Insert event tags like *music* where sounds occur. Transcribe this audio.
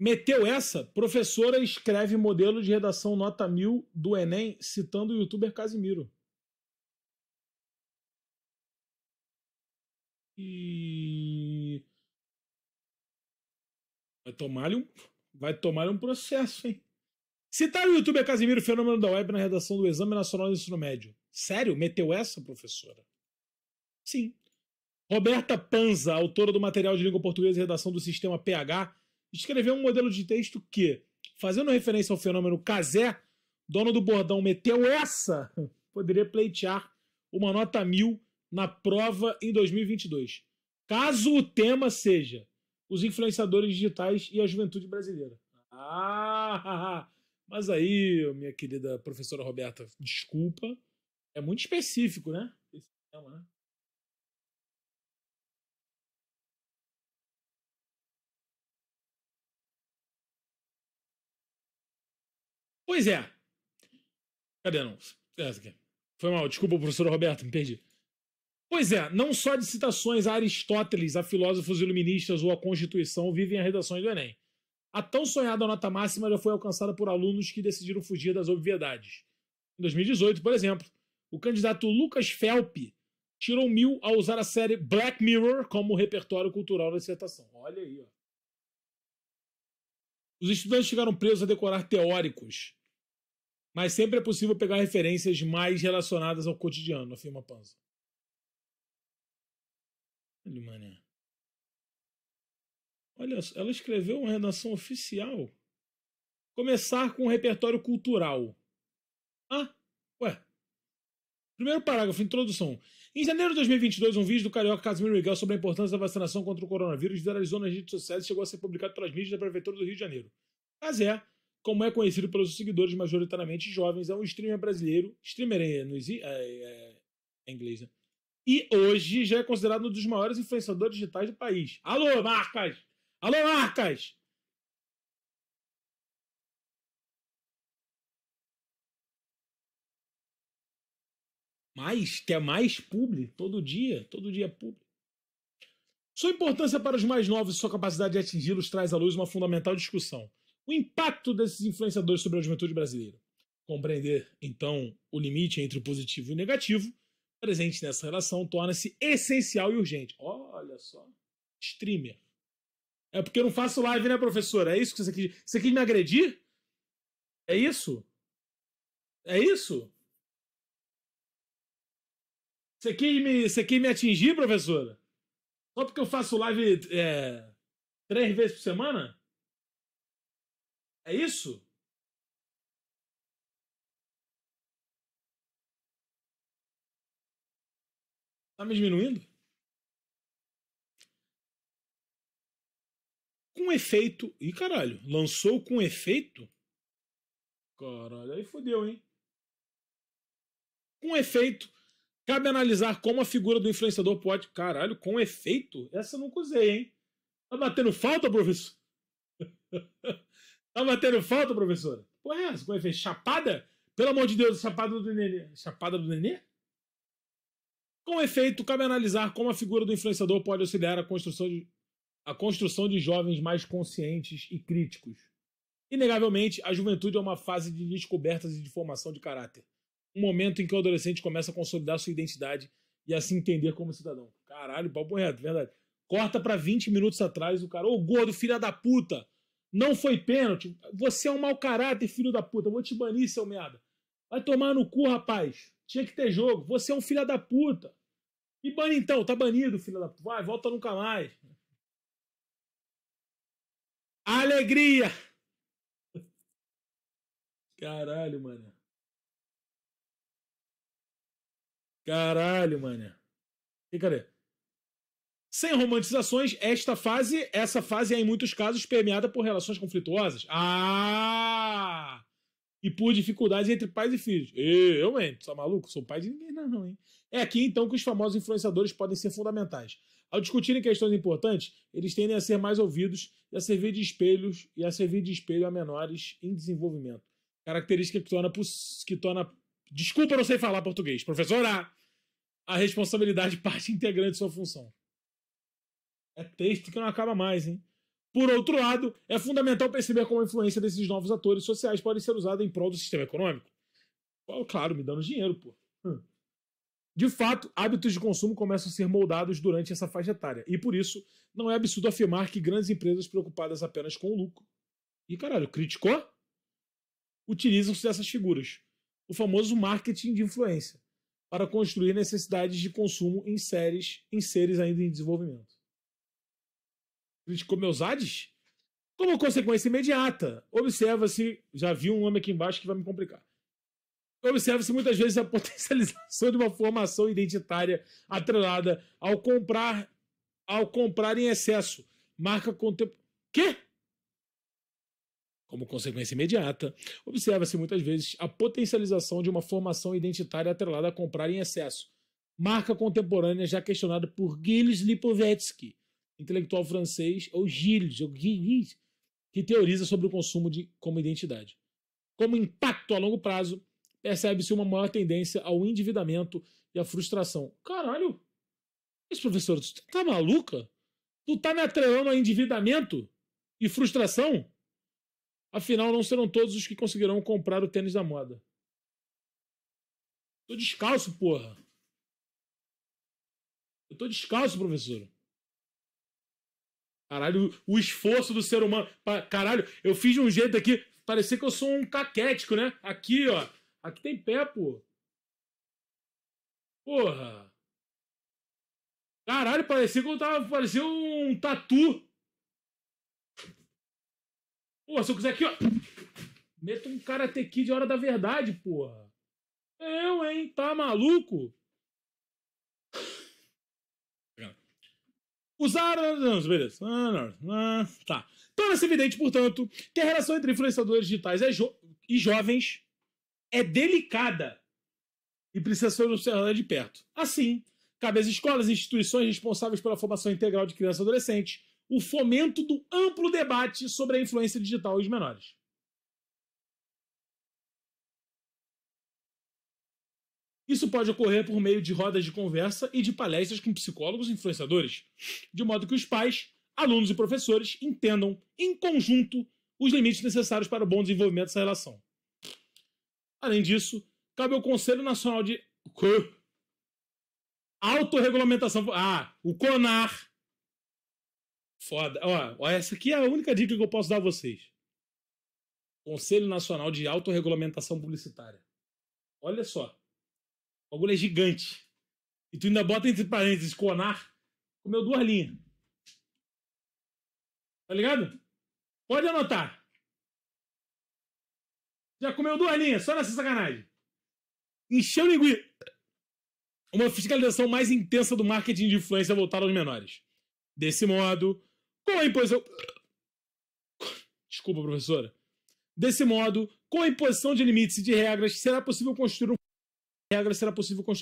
Meteu essa, professora escreve modelo de redação nota mil do Enem, citando o youtuber Casimiro. E. Vai tomar-lhe um, vai tomar um processo, hein? Citar o youtuber Casimiro Fenômeno da Web na redação do Exame Nacional do Ensino Médio. Sério? Meteu essa, professora? Sim. Roberta Panza, autora do material de língua portuguesa e redação do sistema PH, escreveu um modelo de texto que, fazendo referência ao fenômeno Casé, dono do bordão meteu essa, *laughs* poderia pleitear uma nota mil na prova em 2022. Caso o tema seja os influenciadores digitais e a juventude brasileira. Ah, *laughs* mas aí, minha querida professora Roberta, desculpa, é muito específico, né? Esse tema, né? Pois é. Cadê não? É, essa aqui. Foi mal, desculpa, professor Roberto, me perdi. Pois é, não só de citações a Aristóteles, a filósofos iluministas ou a Constituição vivem as redações do Enem. A tão sonhada nota máxima já foi alcançada por alunos que decidiram fugir das obviedades. Em 2018, por exemplo, o candidato Lucas Felpe tirou mil ao usar a série Black Mirror como repertório cultural da dissertação. Olha aí, ó. Os estudantes ficaram presos a decorar teóricos mas sempre é possível pegar referências mais relacionadas ao cotidiano, afirma Panza. Olha, mané. Olha, ela escreveu uma redação oficial. Começar com um repertório cultural. Ah, ué. Primeiro parágrafo, introdução. Em janeiro de 2022, um vídeo do carioca Casimiro Miguel sobre a importância da vacinação contra o coronavírus viralizou nas redes sociais e chegou a ser publicado pelas mídias da Prefeitura do Rio de Janeiro. Mas é, como é conhecido pelos seus seguidores majoritariamente jovens, é um streamer brasileiro, streamer é, é, é inglês, né? E hoje já é considerado um dos maiores influenciadores digitais do país. Alô, Marcas! Alô, Marcas! Mais? Quer mais publi? Todo dia, todo dia é publi. Sua importância para os mais novos e sua capacidade de atingi-los traz à luz uma fundamental discussão o impacto desses influenciadores sobre a juventude brasileira. Compreender, então, o limite entre o positivo e o negativo presente nessa relação torna-se essencial e urgente. Olha só, streamer. É porque eu não faço live, né, professora? É isso que você quis. Você quis me agredir? É isso? É isso? Você quis me, você quis me atingir, professora? Só porque eu faço live é, três vezes por semana? É isso? Está me diminuindo? Com efeito. Ih, caralho. Lançou com efeito? Caralho, aí fodeu, hein? Com efeito. Cabe analisar como a figura do influenciador pode. Caralho, com efeito? Essa eu nunca usei, hein? Tá batendo falta, professor? *laughs* Tá batendo falta, professora? Porra, é Como é que Chapada? Pelo amor de Deus, chapada do nenê. Chapada do nenê? Com efeito, cabe analisar como a figura do influenciador pode auxiliar a construção de, a construção de jovens mais conscientes e críticos. Inegavelmente, a juventude é uma fase de descobertas e de formação de caráter. Um momento em que o adolescente começa a consolidar sua identidade e a se entender como cidadão. Caralho, papo reto, verdade. Corta para 20 minutos atrás, o cara, ô gordo, filha da puta! Não foi pênalti. Você é um mau caráter, filho da puta. vou te banir, seu merda. Vai tomar no cu, rapaz. Tinha que ter jogo. Você é um filho da puta. E bane então, tá banido, filho da puta. Vai, volta nunca mais. Alegria! Caralho, mané. Caralho, mané. E cadê? Sem romantizações, esta fase, essa fase é em muitos casos permeada por relações conflituosas. Ah! E por dificuldades entre pais e filhos. eu, hein? Tá maluco? Sou pai de ninguém, não, hein? É aqui então que os famosos influenciadores podem ser fundamentais. Ao discutirem questões importantes, eles tendem a ser mais ouvidos e a servir de espelhos e a servir de espelho a menores em desenvolvimento. Característica que torna, que torna desculpa não sei falar português, professora, a responsabilidade *laughs* parte integrante de sua função. É texto que não acaba mais, hein? Por outro lado, é fundamental perceber como a influência desses novos atores sociais pode ser usada em prol do sistema econômico. Claro, me dando dinheiro, pô. Hum. De fato, hábitos de consumo começam a ser moldados durante essa faixa etária, e por isso não é absurdo afirmar que grandes empresas preocupadas apenas com o lucro. E caralho, criticou? Utilizam-se dessas figuras, o famoso marketing de influência, para construir necessidades de consumo em séries, em seres ainda em desenvolvimento criticou ades como consequência imediata, observa-se, já vi um homem aqui embaixo que vai me complicar. Observa-se muitas vezes a *laughs* potencialização de uma formação identitária atrelada ao comprar ao comprar em excesso, marca contemporânea. Quê? Como consequência imediata, observa-se muitas vezes a potencialização de uma formação identitária atrelada a comprar em excesso, marca contemporânea já questionada por Gilles Lipovetsky, intelectual francês, ou Gilles, ou Gilles, que teoriza sobre o consumo de, como identidade. Como impacto a longo prazo, percebe-se uma maior tendência ao endividamento e à frustração. Caralho! Esse professor, tu tá maluca? Tu tá me atrelando a endividamento e frustração? Afinal, não serão todos os que conseguirão comprar o tênis da moda. Tô descalço, porra. Eu tô descalço, professor. Caralho, o esforço do ser humano. Caralho, eu fiz de um jeito aqui. Parecia que eu sou um caquético, né? Aqui, ó. Aqui tem pé, pô. Porra. Caralho, parecia que eu tava. Parecia um tatu. Porra, se eu quiser aqui, ó. Meto um Karate Kid de Hora da Verdade, porra. Eu, hein? Tá maluco? Usar. Não, né, beleza. Ah, não, ah, tá. Torna-se evidente, portanto, que a relação entre influenciadores digitais jo e jovens é delicada e precisa ser observada de perto. Assim, cabe às escolas e instituições responsáveis pela formação integral de crianças e adolescentes o fomento do amplo debate sobre a influência digital aos menores. Isso pode ocorrer por meio de rodas de conversa e de palestras com psicólogos e influenciadores, de modo que os pais, alunos e professores entendam, em conjunto, os limites necessários para o bom desenvolvimento dessa relação. Além disso, cabe ao Conselho Nacional de Autorregulamentação. Ah, o CONAR. Foda. Ó, essa aqui é a única dica que eu posso dar a vocês. Conselho Nacional de Autorregulamentação Publicitária. Olha só. O bagulho é gigante. E tu ainda bota entre parênteses conar, comeu duas linhas. Tá ligado? Pode anotar. Já comeu duas linhas, só nessa sacanagem. Encheu linguiça. Uma fiscalização mais intensa do marketing de influência voltada aos menores. Desse modo, com a imposição. Desculpa, professora. Desse modo, com a imposição de limites e de regras, será possível construir um e será possível construir